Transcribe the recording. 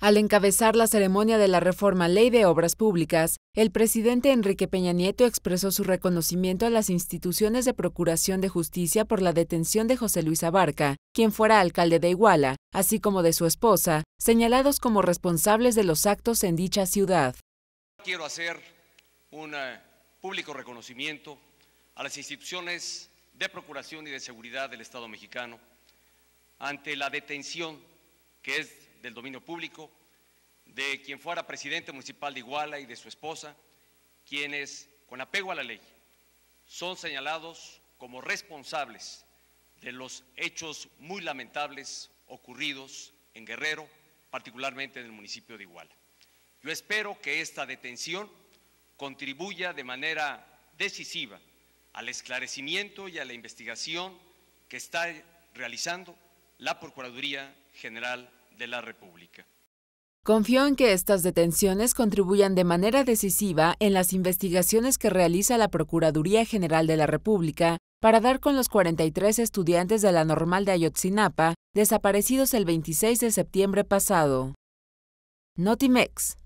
Al encabezar la ceremonia de la reforma Ley de Obras Públicas, el presidente Enrique Peña Nieto expresó su reconocimiento a las instituciones de Procuración de Justicia por la detención de José Luis Abarca, quien fuera alcalde de Iguala, así como de su esposa, señalados como responsables de los actos en dicha ciudad. Quiero hacer un eh, público reconocimiento a las instituciones de Procuración y de Seguridad del Estado mexicano ante la detención que es del dominio público, de quien fuera presidente municipal de Iguala y de su esposa, quienes, con apego a la ley, son señalados como responsables de los hechos muy lamentables ocurridos en Guerrero, particularmente en el municipio de Iguala. Yo espero que esta detención contribuya de manera decisiva al esclarecimiento y a la investigación que está realizando la Procuraduría General de la República. Confió en que estas detenciones contribuyan de manera decisiva en las investigaciones que realiza la Procuraduría General de la República para dar con los 43 estudiantes de la normal de Ayotzinapa desaparecidos el 26 de septiembre pasado. Notimex,